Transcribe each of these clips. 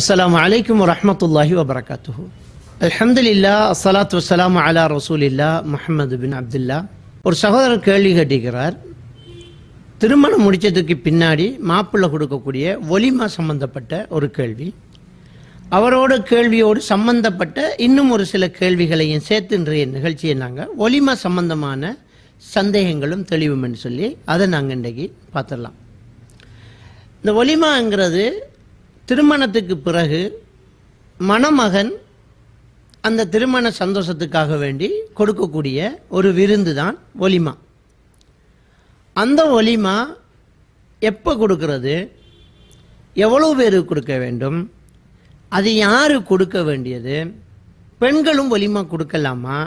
அஸ்லாம் வலைக்கம் வரமத்துல்லாஹி வபரகாத்து அலமதுல்லா அஸ்லாத் வசலாம் அலா ரசூலில்லா முஹம்மது பின் அப்துல்லா ஒரு சகோதரர் கேள்வி கேட்டுக்கிறார் திருமணம் முடித்ததுக்கு பின்னாடி மாப்பிள்ளை கொடுக்கக்கூடிய ஒலிமா சம்பந்தப்பட்ட ஒரு கேள்வி அவரோட கேள்வியோடு சம்பந்தப்பட்ட இன்னும் ஒரு சில கேள்விகளையும் சேர்த்துன்ற இன்றைய நிகழ்ச்சியை நாங்கள் ஒலிமா சம்பந்தமான சந்தேகங்களும் தெளிவும்னு சொல்லி அதை நாங்கள் இன்றைக்கு பார்த்துடலாம் இந்த ஒலிமாங்கிறது திருமணத்துக்கு பிறகு மணமகன் அந்த திருமண சந்தோஷத்துக்காக வேண்டி கொடுக்கக்கூடிய ஒரு விருந்து தான் ஒலிமா அந்த ஒலிமா எப்போ கொடுக்கறது எவ்வளோ பேருக்கு கொடுக்க வேண்டும் அது யார் கொடுக்க வேண்டியது பெண்களும் ஒலிமா கொடுக்கலாமா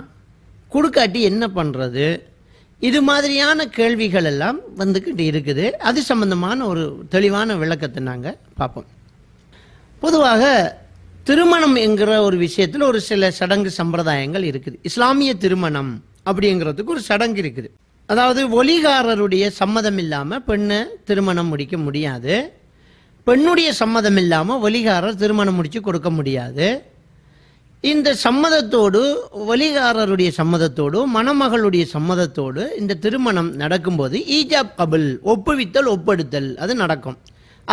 கொடுக்காட்டி என்ன பண்ணுறது இது மாதிரியான கேள்விகள் எல்லாம் வந்துக்கிட்டு இருக்குது அது சம்பந்தமான ஒரு தெளிவான விளக்கத்தை நாங்கள் பார்ப்போம் பொதுவாக திருமணம் என்கிற ஒரு விஷயத்தில் ஒரு சில சடங்கு சம்பிரதாயங்கள் இருக்குது இஸ்லாமிய திருமணம் அப்படிங்கிறதுக்கு ஒரு சடங்கு இருக்குது அதாவது ஒலிகாரருடைய சம்மதம் இல்லாமல் பெண்ணை திருமணம் முடிக்க முடியாது பெண்ணுடைய சம்மதம் இல்லாமல் ஒலிகாரர் திருமணம் முடித்து கொடுக்க முடியாது இந்த சம்மதத்தோடு ஒலிகாரருடைய சம்மதத்தோடு மணமகளுடைய சம்மதத்தோடு இந்த திருமணம் நடக்கும்போது ஈஜாப் கபில் ஒப்புவித்தல் ஒப்படுத்தல் அது நடக்கும்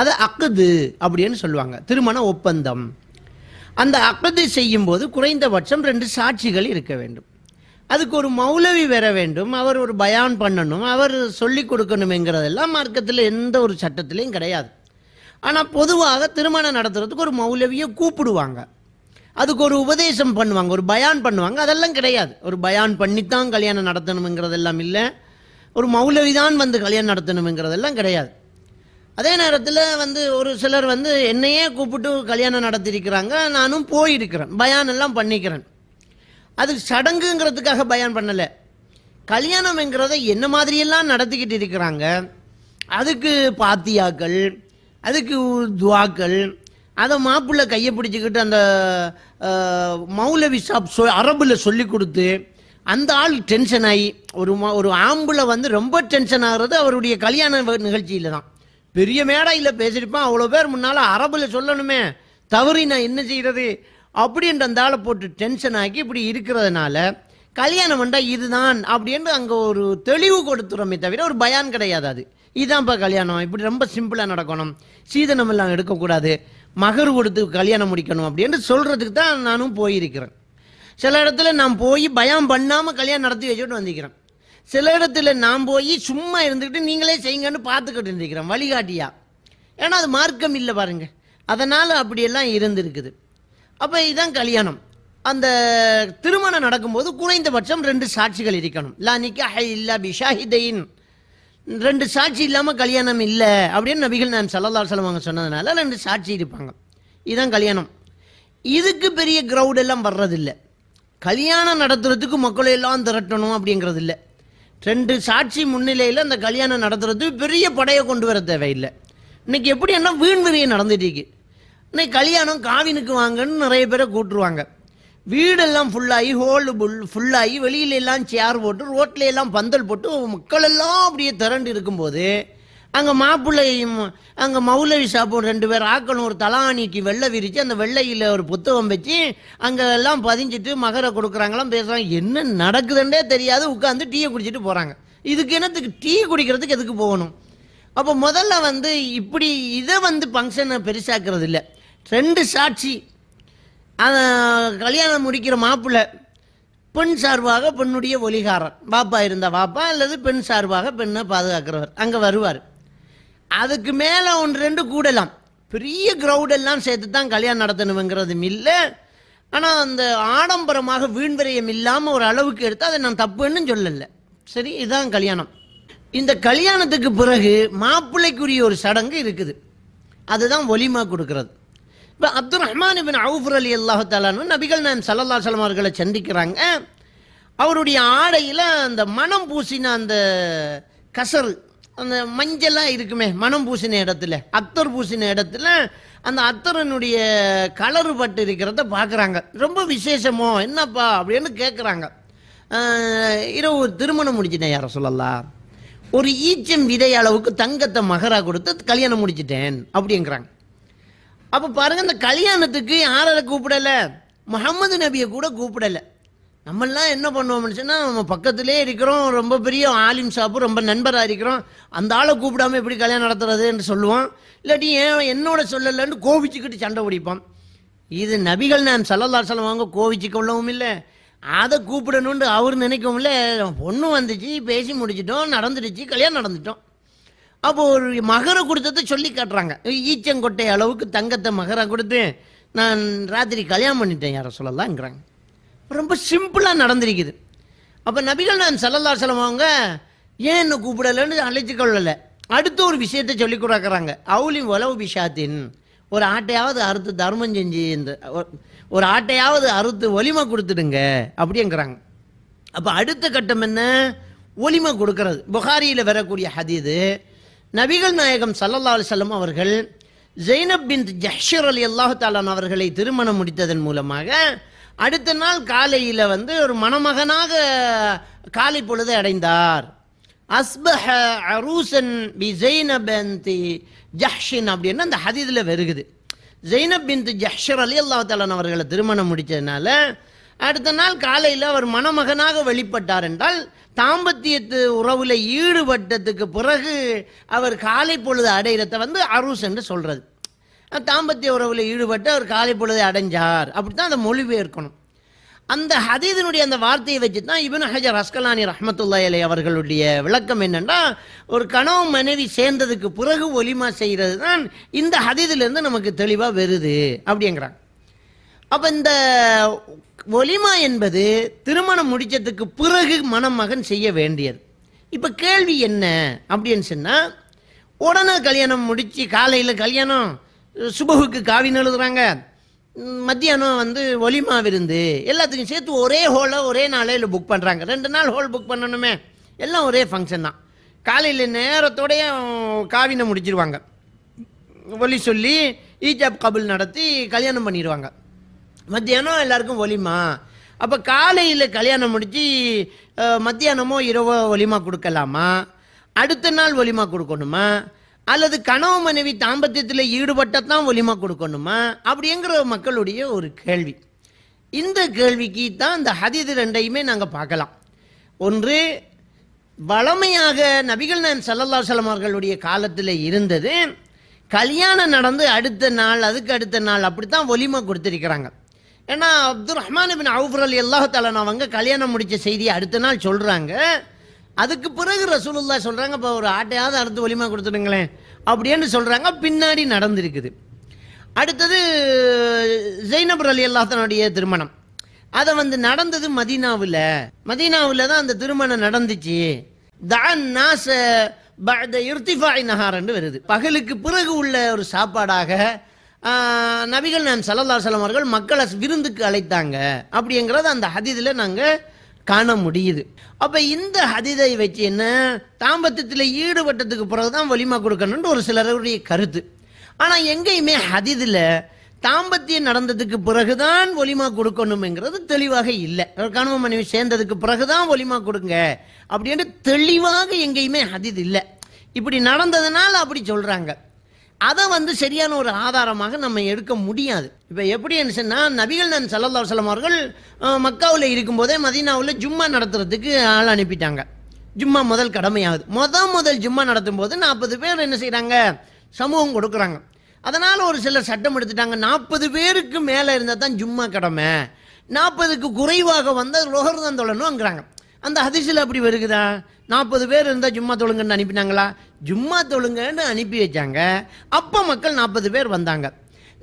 அதை அக்குது அப்படின்னு சொல்லுவாங்க திருமண ஒப்பந்தம் அந்த அக்கது செய்யும் போது குறைந்தபட்சம் ரெண்டு சாட்சிகள் இருக்க வேண்டும் அதுக்கு ஒரு மௌலவி வர வேண்டும் அவர் ஒரு பயான் பண்ணணும் அவர் சொல்லி கொடுக்கணுங்கிறதெல்லாம் மார்க்கத்தில் எந்த ஒரு சட்டத்திலையும் கிடையாது ஆனால் பொதுவாக திருமணம் நடத்துறதுக்கு ஒரு மௌலவியை கூப்பிடுவாங்க அதுக்கு ஒரு உபதேசம் பண்ணுவாங்க ஒரு பயான் பண்ணுவாங்க அதெல்லாம் கிடையாது ஒரு பயான் பண்ணித்தான் கல்யாணம் நடத்தணுங்கிறதெல்லாம் இல்லை ஒரு மௌலவி தான் வந்து கல்யாணம் நடத்தணுங்கிறதெல்லாம் கிடையாது அதே நேரத்தில் வந்து ஒரு சிலர் வந்து என்னையே கூப்பிட்டு கல்யாணம் நடத்திருக்கிறாங்க நானும் போயிருக்கிறேன் பயான் எல்லாம் பண்ணிக்கிறேன் அது சடங்குங்கிறதுக்காக பயான் பண்ணலை கல்யாணம்ங்கிறத என்ன மாதிரியெல்லாம் நடத்திக்கிட்டு இருக்கிறாங்க அதுக்கு பாத்தியாக்கள் அதுக்கு துவாக்கள் அதை மாப்பிள்ளை கையை பிடிச்சிக்கிட்டு அந்த மௌலவி சாப் சொ அரபில் சொல்லி கொடுத்து அந்த ஆள் டென்ஷன் ஆகி ஒரு ஒரு ஆம்பளை வந்து ரொம்ப டென்ஷன் ஆகிறது அவருடைய கல்யாண நிகழ்ச்சியில் தான் பெரிய மேடையில் பேசியிருப்பேன் அவ்வளோ பேர் முன்னால் அரபில் சொல்லணுமே தவறி நான் என்ன செய்கிறது அப்படின்ற அந்த ஆளை போட்டு டென்ஷன் ஆக்கி இப்படி இருக்கிறதுனால கல்யாணம் பண்ணால் இதுதான் அப்படின்னு அங்கே ஒரு தெளிவு கொடுத்துறோமே தவிர ஒரு பயான் கிடையாது அது இதுதான்ப்பா கல்யாணம் இப்படி ரொம்ப சிம்பிளாக நடக்கணும் சீதனம் எல்லாம் எடுக்கக்கூடாது மகர் கொடுத்து கல்யாணம் முடிக்கணும் அப்படின்னு சொல்கிறதுக்கு தான் நானும் போயிருக்கிறேன் சில இடத்துல நான் போய் பயம் பண்ணாமல் கல்யாணம் நடத்தி வச்சுட்டு வந்திருக்கிறேன் சில இடத்துல நான் போய் சும்மா இருந்துக்கிட்டு நீங்களே செய்யுங்கன்னு பார்த்துக்கிட்டு இருந்திருக்கிறேன் வழிகாட்டியா ஏன்னா அது மார்க்கம் இல்லை பாருங்கள் அதனால் அப்படியெல்லாம் இருந்திருக்குது அப்போ இதுதான் கல்யாணம் அந்த திருமணம் நடக்கும்போது குறைந்தபட்சம் ரெண்டு சாட்சிகள் இருக்கணும் லா ஹை இல்லா பிஷாஹிதையின் ரெண்டு சாட்சி இல்லாமல் கல்யாணம் இல்லை அப்படின்னு நபிகள் நான் சல்லல்லா செலவாங்க சொன்னதுனால ரெண்டு சாட்சி இருப்பாங்க இதுதான் கல்யாணம் இதுக்கு பெரிய க்ரௌடெல்லாம் வர்றதில்லை கல்யாணம் நடத்துறதுக்கு மக்களை எல்லாம் திரட்டணும் அப்படிங்கிறது இல்லை ரெண்டு சாட்சி முன்னிலையில் அந்த கல்யாணம் நடத்துறது பெரிய படையை கொண்டு வர தேவையில்லை இன்னைக்கு எப்படி என்ன வீண் விரியம் நடந்துட்டு இருக்கு இன்னைக்கு கல்யாணம் காவினுக்கு வாங்கன்னு நிறைய பேரை கூட்டுருவாங்க வீடெல்லாம் ஃபுல்லாகி ஹோல் புல் ஃபுல்லாகி வெளியில எல்லாம் சேர் போட்டு ரோட்லையெல்லாம் எல்லாம் பந்தல் போட்டு மக்கள் எல்லாம் அப்படியே திரண்டு இருக்கும்போது அங்கே மாப்பிள்ளையும் அங்கே மௌலவி சாப்பிடும் ரெண்டு பேர் ஆக்கணும் ஒரு தலாணிக்கு வெள்ளை விரித்து அந்த வெள்ளையில் ஒரு புத்தகம் வச்சு அங்கே எல்லாம் பதிஞ்சிட்டு மகரை கொடுக்குறாங்களாம் பேசுகிறாங்க என்ன நடக்குதுன்றே தெரியாது உட்காந்து டீயை குடிச்சிட்டு போகிறாங்க இதுக்கு என்னத்துக்கு டீ குடிக்கிறதுக்கு எதுக்கு போகணும் அப்போ முதல்ல வந்து இப்படி இதை வந்து ஃபங்க்ஷனை பெருசாக்குறது இல்லை ரெண்டு சாட்சி கல்யாணம் முடிக்கிற மாப்பிள்ளை பெண் சார்பாக பெண்ணுடைய ஒலிகாரர் பாப்பா இருந்தால் பாப்பா அல்லது பெண் சார்பாக பெண்ணை பாதுகாக்கிறவர் அங்கே வருவார் அதுக்கு மேலே ஒன்று ரெண்டு கூடலாம் பெரிய க்ரௌடெல்லாம் சேர்த்து தான் கல்யாணம் நடத்தணுங்கிறது இல்லை ஆனால் அந்த ஆடம்பரமாக வீண்வரையம் இல்லாமல் ஒரு அளவுக்கு எடுத்து அதை நான் தப்புன்னு சொல்லலை சரி இதுதான் கல்யாணம் இந்த கல்யாணத்துக்கு பிறகு மாப்பிள்ளைக்குரிய ஒரு சடங்கு இருக்குது அதுதான் ஒலிமா கொடுக்கறது இப்போ அப்துல் ரஹ்மான் இபின் அவுஃபர் அலி அல்லாஹாலான்னு நபிகள் நான் சல்லல்லா சலம் அவர்களை சந்திக்கிறாங்க அவருடைய ஆடையில் அந்த மனம் பூசின அந்த கசரு அந்த மஞ்சளாக இருக்குமே மனம் பூசின இடத்துல அத்தர் பூசின இடத்துல அந்த அத்தரனுடைய கலரு பட்டு இருக்கிறத பார்க்குறாங்க ரொம்ப விசேஷமோ என்னப்பா அப்படின்னு கேட்குறாங்க இரவு திருமணம் முடிச்சிட்டேன் யார சொல்லலாம் ஒரு ஈச்சம் விதை அளவுக்கு தங்கத்தை மகரா கொடுத்து கல்யாணம் முடிச்சிட்டேன் அப்படிங்கிறாங்க அப்போ பாருங்கள் அந்த கல்யாணத்துக்கு யாரை கூப்பிடலை முகமது நபியை கூட கூப்பிடலை நம்மெல்லாம் என்ன பண்ணுவோம்னு சொன்னால் நம்ம பக்கத்திலே இருக்கிறோம் ரொம்ப பெரிய ஆலிம் சாப்பு ரொம்ப நண்பராக இருக்கிறோம் அந்த ஆளை கூப்பிடாமல் எப்படி கல்யாணம் நடத்துறதுன்னு சொல்லுவோம் இல்லாட்டி ஏன் என்னோட சொல்லலைன்னு கோவிச்சுக்கிட்டு சண்டை பிடிப்போம் இது நபிகள் நான் சல்லல்லா சொல்லம் வாங்க கோவிச்சுக்கொள்ளவும் இல்லை அதை கூப்பிடணும்னு அவர் நினைக்கவும் இல்லை பொண்ணு வந்துச்சு பேசி முடிச்சிட்டோம் நடந்துடுச்சு கல்யாணம் நடந்துட்டோம் அப்போது ஒரு மகரை கொடுத்தத சொல்லி காட்டுறாங்க ஈச்சங்கொட்டை அளவுக்கு தங்கத்தை மகரை கொடுத்து நான் ராத்திரி கல்யாணம் பண்ணிட்டேன் யாரை சொல்லலாங்கிறாங்க ரொம்ப சிம்பிளாக நடந்திருக்குது அப்போ நபிகள் நான் சல்லல்லா செல்லம் அவங்க ஏன் என்னை கூப்பிடலன்னு அழைத்து கொள்ளலை அடுத்த ஒரு விஷயத்தை சொல்லி கொடுக்குறாங்க அவுலி உலவு பிஷாத்தின் ஒரு ஆட்டையாவது அறுத்து தர்மம் செஞ்சு இந்த ஒரு ஆட்டையாவது அறுத்து ஒலிமை கொடுத்துடுங்க அப்படிங்கிறாங்க அப்போ அடுத்த கட்டம் என்ன ஒலிமை கொடுக்கறது புகாரியில் வரக்கூடிய ஹதீது நபிகள் நாயகம் சல்லல்லா அலிசல்லம் அவர்கள் ஜெய்னப் பின் ஜஹர் அலி அல்லாஹு தாலான் அவர்களை திருமணம் முடித்ததன் மூலமாக அடுத்த நாள் காலையில் வந்து ஒரு மணமகனாக காலை பொழுது அடைந்தார் அஸ்பஹ அரூசன் பி ஜெய்னபந்தி ஜஹ்ஷின் அப்படின்னு அந்த ஹதீதில் வருகுது ஜெய்னப் பின் ஜஹ்ஷர் அலி அல்லாத்தாலன் அவர்களை திருமணம் முடித்ததுனால அடுத்த நாள் காலையில் அவர் மணமகனாக வெளிப்பட்டார் என்றால் தாம்பத்தியத்து உறவில் ஈடுபட்டதுக்கு பிறகு அவர் காலை பொழுது அடையிறத வந்து அரூஸ் என்று சொல்கிறது தாம்பத்திய உறவில் ஈடுபட்டு அவர் காலை பொழுதை அடைஞ்சார் அப்படி தான் அந்த மொழிபெயர்க்கணும் அந்த ஹதீதனுடைய அந்த வார்த்தையை வச்சு தான் இவனு ஹஜர் அஸ்கலானி ரஹமத்துல்லா அலி அவர்களுடைய விளக்கம் என்னென்னா ஒரு கனவு மனைவி சேர்ந்ததுக்கு பிறகு ஒலிமா செய்கிறது தான் இந்த ஹதீதிலேருந்து நமக்கு தெளிவாக வருது அப்படிங்கிறாங்க அப்போ இந்த ஒலிமா என்பது திருமணம் முடித்ததுக்கு பிறகு மணமகன் செய்ய வேண்டியது இப்போ கேள்வி என்ன அப்படின்னு சொன்னால் உடனே கல்யாணம் முடித்து காலையில் கல்யாணம் சுபகுக்கு காவின்னு எழுதுறாங்க மத்தியானம் வந்து ஒலிமா விருந்து எல்லாத்துக்கும் சேர்த்து ஒரே ஹோலை ஒரே நாளையில் புக் பண்ணுறாங்க ரெண்டு நாள் ஹோல் புக் பண்ணணுமே எல்லாம் ஒரே ஃபங்க்ஷன் தான் காலையில் நேரத்தோடைய காவினை முடிச்சிருவாங்க ஒலி சொல்லி ஈஜாப் கபுல் நடத்தி கல்யாணம் பண்ணிடுவாங்க மத்தியானம் எல்லாருக்கும் ஒலிமா அப்போ காலையில் கல்யாணம் முடித்து மத்தியானமோ இரவோ ஒலிமா கொடுக்கலாமா அடுத்த நாள் ஒலிமா கொடுக்கணுமா அல்லது கனவு மனைவி தாம்பத்தியத்தில் ஈடுபட்டத்தான் ஒலிமா கொடுக்கணுமா அப்படிங்கிற மக்களுடைய ஒரு கேள்வி இந்த கேள்விக்கு தான் இந்த ஹதீது ரெண்டையுமே நாங்கள் பார்க்கலாம் ஒன்று வளமையாக நபிகள் நான் சல்லல்லா சலம் அவர்களுடைய காலத்தில் இருந்தது கல்யாணம் நடந்து அடுத்த நாள் அதுக்கு அடுத்த நாள் அப்படி தான் ஒலிமா கொடுத்துருக்கிறாங்க ஏன்னா அப்துல் ரஹ்மான் பின் அவுஃபர் அலி அல்லாஹாலன் அவங்க கல்யாணம் முடித்த செய்தியை அடுத்த நாள் சொல்கிறாங்க அதுக்கு பிறகு ரசூலுல்லா சொல்கிறாங்க இப்போ ஒரு ஆட்டையாவது அடுத்து ஒலிமா கொடுத்துடுங்களேன் அப்படின்னு சொல்கிறாங்க பின்னாடி நடந்திருக்குது அடுத்தது ஜெய்னபுர் அலி அல்லாத்தனுடைய திருமணம் அதை வந்து நடந்தது மதீனாவில் மதீனாவில் தான் அந்த திருமணம் நடந்துச்சு தான் நாச இருத்திஃபாய் நகாரன்னு வருது பகலுக்கு பிறகு உள்ள ஒரு சாப்பாடாக நபிகள் நான் சல்லல்லா சலம் அவர்கள் மக்களை விருந்துக்கு அழைத்தாங்க அப்படிங்கிறத அந்த ஹதீதில் நாங்கள் காண முடியுது அப்ப இந்த ஹதிதை வச்சு என்ன தாம்பத்தியத்தில் ஈடுபட்டதுக்கு பிறகுதான் வலிமா கொடுக்கணும்னு ஒரு சிலருடைய கருத்து ஆனா எங்கேயுமே ஹதிதில் தாம்பத்தியம் நடந்ததுக்கு பிறகுதான் ஒலிமா கொடுக்கணுங்கிறது தெளிவாக இல்லை கணவன் மனைவி சேர்ந்ததுக்கு பிறகுதான் ஒலிமா கொடுங்க அப்படின்னு தெளிவாக எங்கேயுமே ஹதிது இல்லை இப்படி நடந்ததுனால அப்படி சொல்றாங்க அதை வந்து சரியான ஒரு ஆதாரமாக நம்ம எடுக்க முடியாது இப்போ எப்படி என்ன நபிகள் நான் சல்லல்லா வல்லம் அவர்கள் மக்காவில் இருக்கும்போதே மதீனாவில் ஜும்மா நடத்துறதுக்கு ஆள் அனுப்பிட்டாங்க ஜும்மா முதல் கடமையாகுது முத முதல் ஜும்மா நடத்தும் போது நாற்பது பேர் என்ன செய்கிறாங்க சமூகம் கொடுக்குறாங்க அதனால் ஒரு சிலர் சட்டம் எடுத்துட்டாங்க நாற்பது பேருக்கு மேலே இருந்தால் தான் ஜும்மா கடமை நாற்பதுக்கு குறைவாக வந்தால் லோகர்தான் தொழணும்ங்கிறாங்க அந்த ஹதிசில் அப்படி வருகுதா நாற்பது பேர் இருந்தால் ஜும்மா தொழுங்கன்னு அனுப்பினாங்களா ஜும்மா தொழுங்கன்னு அனுப்பி வச்சாங்க அப்போ மக்கள் நாற்பது பேர் வந்தாங்க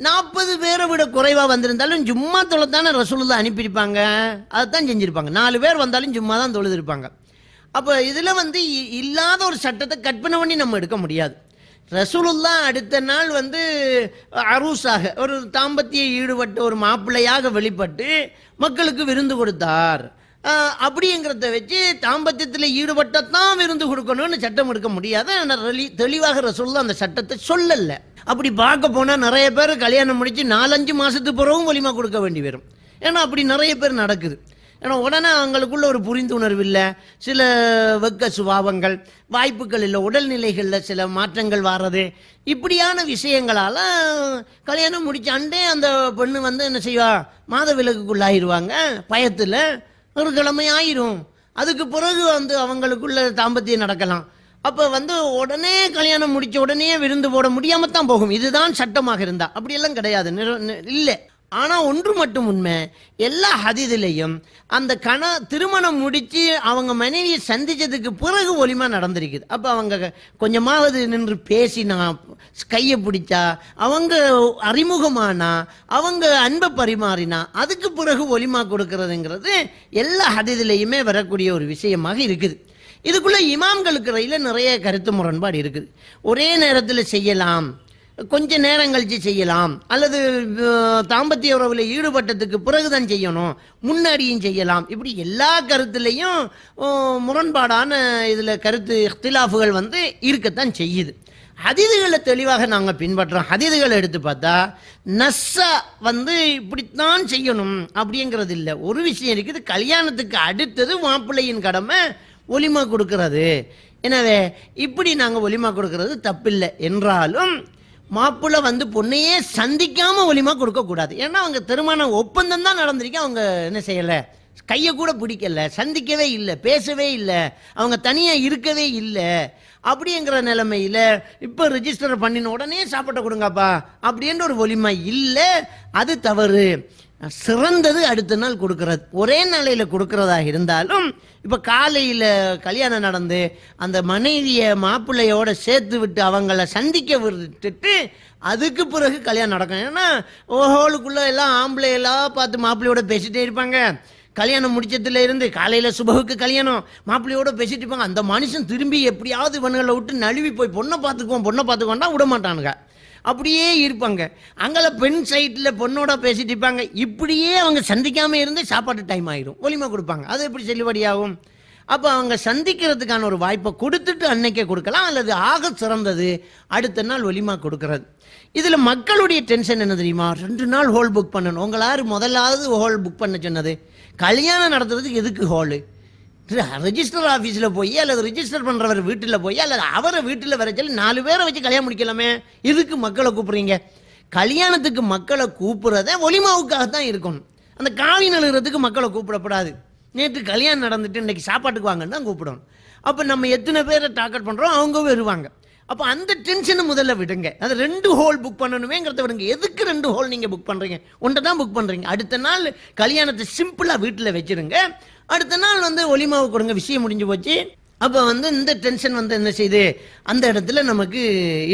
நாற்பது பேரை விட குறைவாக வந்திருந்தாலும் ஜும்மா தொழ ரசூல் தான் அனுப்பியிருப்பாங்க அதை தான் செஞ்சுருப்பாங்க நாலு பேர் வந்தாலும் ஜும்மா தான் தொழுதிருப்பாங்க அப்போ இதில் வந்து இல்லாத ஒரு சட்டத்தை கற்பனை பண்ணி நம்ம எடுக்க முடியாது ரசூலுல்லா அடுத்த நாள் வந்து அரூசாக ஒரு தாம்பத்திய ஈடுபட்ட ஒரு மாப்பிள்ளையாக வெளிப்பட்டு மக்களுக்கு விருந்து கொடுத்தார் அப்படிங்கிறத வச்சு தாம்பத்தியத்தில் ஈடுபட்டத்தான் விருந்து கொடுக்கணும்னு சட்டம் எடுக்க முடியாது தெளிவாக சொல்ல அந்த சட்டத்தை சொல்லலை அப்படி பார்க்க போனால் நிறைய பேர் கல்யாணம் முடித்து நாலஞ்சு மாதத்துக்கு பிறகும் வலிமா கொடுக்க வேண்டி வரும் ஏன்னா அப்படி நிறைய பேர் நடக்குது ஏன்னா உடனே அவங்களுக்குள்ள ஒரு புரிந்துணர்வு இல்லை சில வெக்க சுபாவங்கள் வாய்ப்புகள் இல்லை உடல்நிலைகளில் சில மாற்றங்கள் வர்றது இப்படியான விஷயங்களால் கல்யாணம் முடிச்சாண்டே அந்த பெண்ணு வந்து என்ன செய்வா மாத விலக்குக்குள்ளாயிருவாங்க பயத்தில் ஒரு கிழமை ஆயிரும் அதுக்கு பிறகு வந்து அவங்களுக்குள்ள தாம்பத்தியம் நடக்கலாம் அப்போ வந்து உடனே கல்யாணம் முடிச்ச உடனே விருந்து போட முடியாமல் தான் போகும் இதுதான் சட்டமாக இருந்தா அப்படியெல்லாம் கிடையாது இல்லை ஆனா ஒன்று மட்டும் உண்மை எல்லா ஹதிதிலையும் அந்த கண திருமணம் முடிச்சு அவங்க மனைவியை சந்திச்சதுக்கு பிறகு ஒலிமா நடந்திருக்குது அப்போ அவங்க கொஞ்சமாவது நின்று பேசினா கையை பிடிச்சா அவங்க அறிமுகமானா அவங்க அன்பை பரிமாறினா அதுக்கு பிறகு ஒலிமா கொடுக்கறதுங்கிறது எல்லா ஹதிதிலையுமே வரக்கூடிய ஒரு விஷயமாக இருக்குது இதுக்குள்ள இமாம்களுக்கு இடையில நிறைய கருத்து முரண்பாடு இருக்குது ஒரே நேரத்தில் செய்யலாம் கொஞ்ச நேரம் கழிச்சு செய்யலாம் அல்லது தாம்பத்திய உறவில் ஈடுபட்டதுக்கு பிறகுதான் செய்யணும் முன்னாடியும் செய்யலாம் இப்படி எல்லா கருத்துலேயும் முரண்பாடான இதில் கருத்து இஃப்திலாஃபுகள் வந்து இருக்கத்தான் செய்யுது ஹதிதுகளை தெளிவாக நாங்கள் பின்பற்றோம் ஹதிதுகளை எடுத்து பார்த்தா நஸ்ஸ வந்து இப்படித்தான் செய்யணும் அப்படிங்கிறது இல்லை ஒரு விஷயம் இருக்குது கல்யாணத்துக்கு அடுத்தது மாப்பிள்ளையின் கடமை ஒலிமா கொடுக்கறது எனவே இப்படி நாங்கள் ஒலிமா கொடுக்கறது தப்பில்லை என்றாலும் மாப்பிள்ளை வந்து பொண்ணையே சந்திக்காம ஒலிமா கொடுக்கக்கூடாது ஏன்னா அவங்க திருமண ஒப்பந்தம் தான் நடந்திருக்கு அவங்க என்ன செய்யலை கையை கூட பிடிக்கல சந்திக்கவே இல்லை பேசவே இல்லை அவங்க தனியாக இருக்கவே இல்லை அப்படிங்கிற நிலைமையில இப்போ ரிஜிஸ்டர் பண்ணின உடனே சாப்பிட்ட கொடுங்கப்பா அப்படின்ற ஒரு ஒலிமா இல்லை அது தவறு சிறந்தது அடுத்த நாள் கொடுக்கறது ஒரே நாளையில் கொடுக்கறதாக இருந்தாலும் இப்போ காலையில் கல்யாணம் நடந்து அந்த மனைவியை மாப்பிள்ளையோட சேர்த்து விட்டு அவங்கள சந்திக்க விட்டுட்டு அதுக்கு பிறகு கல்யாணம் நடக்கும் ஏன்னா ஹோலுக்குள்ளே எல்லாம் ஆம்பளையெல்லாம் பார்த்து மாப்பிள்ளையோட பேசிகிட்டே இருப்பாங்க கல்யாணம் முடிச்சதுல இருந்து காலையில் சுபகுக்கு கல்யாணம் மாப்பிள்ளையோட பேசிட்டு இருப்பாங்க அந்த மனுஷன் திரும்பி எப்படியாவது இவனுங்களை விட்டு நழுவி போய் பொண்ணை பார்த்துக்குவோம் பொண்ணை பார்த்துக்கோன்னா விட மாட்டானுங்க அப்படியே இருப்பாங்க அங்கெல்லாம் பெண் சைட்டில் பொண்ணோட பேசிட்டு இருப்பாங்க இப்படியே அவங்க சந்திக்காமல் இருந்து சாப்பாட்டு டைம் ஆயிரும் ஒலிமா கொடுப்பாங்க அது எப்படி செல்லுபடியாகும் அப்போ அவங்க சந்திக்கிறதுக்கான ஒரு வாய்ப்பை கொடுத்துட்டு அன்னைக்கே கொடுக்கலாம் அல்லது ஆக சிறந்தது அடுத்த நாள் ஒலிமா கொடுக்கறது இதில் மக்களுடைய டென்ஷன் என்ன தெரியுமா ரெண்டு நாள் ஹோல் புக் பண்ணணும் உங்களாரு முதலாவது ஹோல் புக் பண்ண சொன்னது கல்யாணம் நடத்துறதுக்கு எதுக்கு ஹோலு ரிஜிஸ்டர் ஆஃபீஸில் போய் அல்லது ரிஜிஸ்டர் பண்ணுறவர் வீட்டில் போய் அல்லது அவரை வீட்டில் வர சொல்லி நாலு பேரை வச்சு கல்யாணம் முடிக்கலாமே இதுக்கு மக்களை கூப்பிட்றீங்க கல்யாணத்துக்கு மக்களை கூப்பிட்றத ஒளிமாவுக்காக தான் இருக்கணும் அந்த காவி நழுகிறதுக்கு மக்களை கூப்பிடப்படாது நேற்று கல்யாணம் நடந்துட்டு இன்றைக்கி சாப்பாட்டுக்கு வாங்கன்னு தான் கூப்பிடணும் அப்போ நம்ம எத்தனை பேரை டார்கெட் பண்ணுறோம் அவங்க வருவாங்க அப்போ அந்த டென்ஷனை முதல்ல விடுங்க அது ரெண்டு ஹோல் புக் பண்ணணுமேங்கிறத விடுங்க எதுக்கு ரெண்டு ஹோல் நீங்கள் புக் பண்ணுறீங்க ஒன்றை தான் புக் பண்ணுறீங்க அடுத்த நாள் கல்யாணத்தை சிம்பிளாக வீட்டில் வச்சுருங்க அடுத்த நாள் வந்து ஒளிமாவு கொடுங்க விஷயம் முடிஞ்சு போச்சு அப்போ வந்து இந்த டென்ஷன் வந்து என்ன செய்யுது அந்த இடத்துல நமக்கு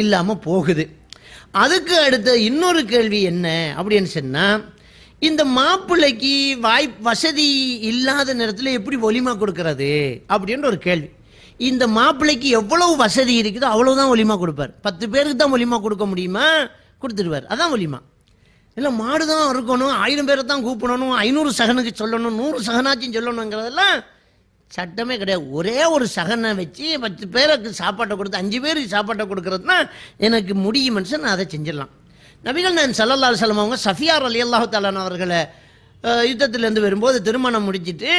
இல்லாமல் போகுது அதுக்கு அடுத்த இன்னொரு கேள்வி என்ன அப்படின்னு சொன்னால் இந்த மாப்பிள்ளைக்கு வாய் வசதி இல்லாத நேரத்தில் எப்படி ஒலிமா கொடுக்கறது அப்படின்ற ஒரு கேள்வி இந்த மாப்பிள்ளைக்கு எவ்வளவு வசதி இருக்குதோ அவ்வளோதான் ஒலிமா கொடுப்பார் பத்து பேருக்கு தான் ஒலிமா கொடுக்க முடியுமா கொடுத்துடுவார் அதான் ஒலிமா இல்லை மாடு தான் இருக்கணும் ஆயிரம் பேரை தான் கூப்பிடணும் ஐநூறு சகனுக்கு சொல்லணும் நூறு சகனாச்சும் சொல்லணுங்கிறதெல்லாம் சட்டமே கிடையாது ஒரே ஒரு சகனை வச்சு பத்து பேருக்கு சாப்பாட்டை கொடுத்து அஞ்சு பேருக்கு சாப்பாட்டை கொடுக்குறதுனா எனக்கு முடியும் மனுஷன் நான் அதை செஞ்சிடலாம் நபிகள் நான் சல்லல்லா செல்லம் அவங்க சஃபியார் அலி தாலான் அவர்களை யுத்தத்திலேருந்து வரும்போது திருமணம் முடிச்சுட்டு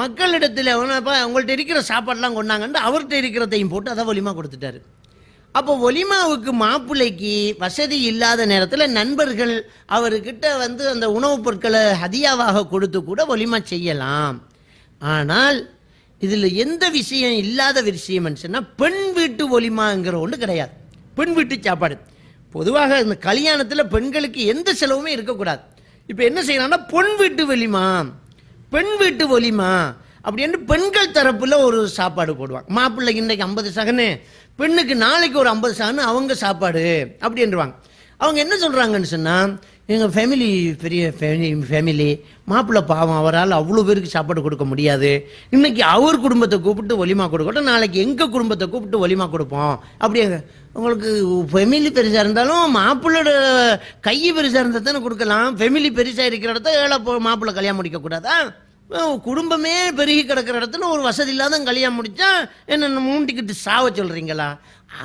மக்களிடத்தில் அவங்கள்ட்ட இருக்கிற சாப்பாடெலாம் கொண்டாங்கன்ட்டு அவர்கிட்ட இருக்கிறதையும் போட்டு அதை வலிமா கொடுத்துட்டாரு அப்போ ஒலிமாவுக்கு மாப்பிள்ளைக்கு வசதி இல்லாத நேரத்தில் நண்பர்கள் அவர்கிட்ட வந்து அந்த உணவுப் பொருட்களை ஹதியாவாக கொடுத்து கூட ஒலிமா செய்யலாம் ஆனால் இதில் எந்த விஷயம் இல்லாத விஷயம் சொன்னால் பெண் வீட்டு ஒலிமாங்கிற ஒன்று கிடையாது பெண் வீட்டு சாப்பாடு பொதுவாக இந்த கல்யாணத்தில் பெண்களுக்கு எந்த செலவுமே இருக்கக்கூடாது இப்போ என்ன செய்யலாம்னா பொன் வீட்டு ஒலிமா பெண் வீட்டு ஒலிமா அப்படின்னு பெண்கள் தரப்பில் ஒரு சாப்பாடு போடுவாங்க மாப்பிள்ளைக்கு இன்றைக்கு ஐம்பது சகனு பெண்ணுக்கு நாளைக்கு ஒரு ஐம்பது சான்னு அவங்க சாப்பாடு அப்படின்றவாங்க அவங்க என்ன சொல்கிறாங்கன்னு சொன்னால் எங்கள் ஃபேமிலி பெரிய ஃபேமிலி ஃபேமிலி மாப்பிள்ளை பாவம் அவரால் அவ்வளோ பேருக்கு சாப்பாடு கொடுக்க முடியாது இன்றைக்கி அவர் குடும்பத்தை கூப்பிட்டு ஒலிமா கொடுக்கட்டும் நாளைக்கு எங்கள் குடும்பத்தை கூப்பிட்டு ஒலிமா கொடுப்போம் அப்படி உங்களுக்கு ஃபெமிலி பெருசாக இருந்தாலும் மாப்பிள்ளோட கை பெருசாக இருந்தால் தானே கொடுக்கலாம் ஃபெமிலி பெருசாக இருக்கிற இடத்த ஏழை மாப்பிள்ளை கல்யாணம் முடிக்கக்கூடாதா குடும்பமே பெருகி கிடக்கிற இடத்துல ஒரு வசதி இல்லாத கல்யாணம் முடித்தா என்ன மூண்டிக்கிட்டு சாவ சொல்கிறீங்களா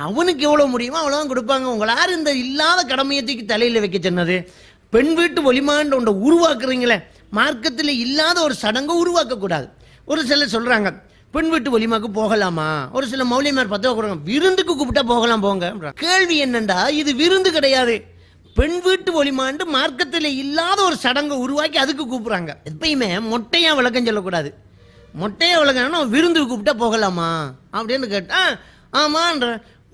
அவனுக்கு எவ்வளோ முடியுமோ அவ்வளோதான் கொடுப்பாங்க உங்களார் இந்த இல்லாத கடமையை தூக்கி தலையில் வைக்க சொன்னது பெண் வீட்டு ஒளிமாண்டு ஒன்றை உருவாக்குறீங்களே மார்க்கத்தில் இல்லாத ஒரு சடங்கை உருவாக்கக்கூடாது ஒரு சிலர் சொல்கிறாங்க பெண் வீட்டு வலிமாக்கு போகலாமா ஒரு சில மௌலியமார் பத்தவ கொடுங்க விருந்துக்கு கூப்பிட்டா போகலாம் போங்க கேள்வி என்னண்டா இது விருந்து கிடையாது பெண் வீட்டு ஒளிமாண்டு மார்க்கத்தில் இல்லாத ஒரு சடங்கை உருவாக்கி அதுக்கு கூப்பிட்றாங்க எப்பயுமே மொட்டையா விளக்கம் சொல்லக்கூடாது மொட்டையா விளக்கம்னா விருந்து கூப்பிட்டா போகலாமா அப்படின்னு கேட்டால் ஆமான்ற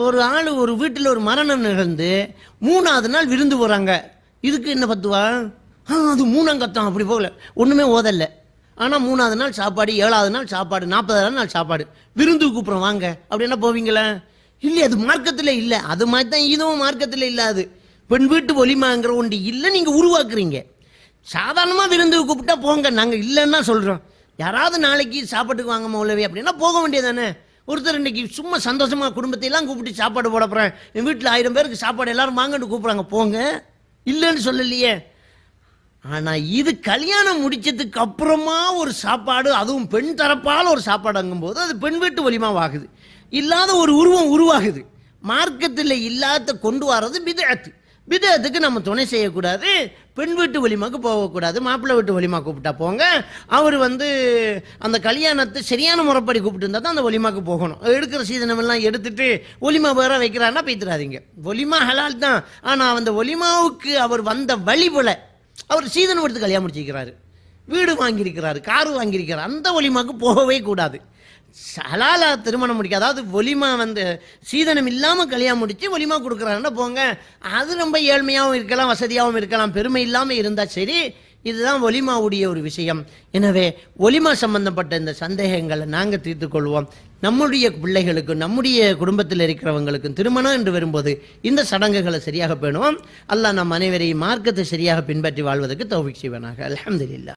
ஒரு ஆள் ஒரு வீட்டில் ஒரு மரணம் நிகழ்ந்து மூணாவது நாள் விருந்து போகிறாங்க இதுக்கு என்ன பத்துவா ஆ அது கத்தம் அப்படி போகல ஒன்றுமே ஓதலை ஆனால் மூணாவது நாள் சாப்பாடு ஏழாவது நாள் சாப்பாடு நாற்பதாவது நாள் சாப்பாடு விருந்து கூப்பிட்றோம் வாங்க அப்படின்னா போவீங்களே இல்லை அது மார்க்கத்தில் இல்லை அது மாதிரி தான் இதுவும் மார்க்கத்தில் இல்லாது பெண் வீட்டு ஒலிமாங்கிற ஒன்று இல்லை நீங்கள் உருவாக்குறீங்க சாதாரணமாக விருந்து கூப்பிட்டா போங்க நாங்கள் இல்லைன்னா சொல்கிறோம் யாராவது நாளைக்கு சாப்பாட்டுக்கு வாங்க மௌலவி அப்படின்னா போக வேண்டியது தானே ஒருத்தர் இன்னைக்கு சும்மா சந்தோஷமாக குடும்பத்தையெல்லாம் கூப்பிட்டு சாப்பாடு போட போகிறேன் என் வீட்டில் ஆயிரம் பேருக்கு சாப்பாடு எல்லாரும் வாங்கன்னு கூப்பிட்றாங்க போங்க இல்லைன்னு சொல்லலையே ஆனால் இது கல்யாணம் முடித்ததுக்கு அப்புறமா ஒரு சாப்பாடு அதுவும் பெண் தரப்பால் ஒரு சாப்பாடு போது அது பெண் வீட்டு வலிமாக ஆகுது இல்லாத ஒரு உருவம் உருவாகுது மார்க்கத்தில் இல்லாத கொண்டு வர்றது விதத்து விதத்துக்கு நம்ம துணை செய்யக்கூடாது பெண் வீட்டு வலிமாக்கு போகக்கூடாது மாப்பிள்ளை வீட்டு வலிமா கூப்பிட்டா போங்க அவர் வந்து அந்த கல்யாணத்தை சரியான முறைப்படி கூப்பிட்டு இருந்தால் தான் அந்த ஒலிமாக்கு போகணும் எடுக்கிற சீதனமெல்லாம் எடுத்துட்டு ஒலிமா வேற வைக்கிறான்னா பேத்துறாதீங்க ஒலிமா ஹலால் தான் ஆனால் அந்த ஒலிமாவுக்கு அவர் வந்த வழி போல அவர் சீதனம் எடுத்து கல்யாணம் முடிச்சிருக்கிறாரு வீடு வாங்கியிருக்கிறாரு கார் வாங்கியிருக்கிறார் அந்த ஒலிமாக்கு போகவே கூடாது ஹலாலா திருமணம் முடிக்க அதாவது ஒலிமா வந்து சீதனம் இல்லாமல் கல்யாணம் முடித்து ஒலிமா கொடுக்குறாங்கன்னா போங்க அது ரொம்ப ஏழ்மையாகவும் இருக்கலாம் வசதியாகவும் இருக்கலாம் பெருமை இல்லாமல் இருந்தால் சரி இதுதான் ஒலிமாவுடைய ஒரு விஷயம் எனவே ஒலிமா சம்பந்தப்பட்ட இந்த சந்தேகங்களை நாங்கள் தீர்த்து கொள்வோம் நம்முடைய பிள்ளைகளுக்கும் நம்முடைய குடும்பத்தில் இருக்கிறவங்களுக்கும் திருமணம் என்று வரும்போது இந்த சடங்குகளை சரியாக பேணுவோம் அல்லாஹ் நம் அனைவரையும் மார்க்கத்தை சரியாக பின்பற்றி வாழ்வதற்கு தௌபிக் செய்வனாக அலமதுல்லா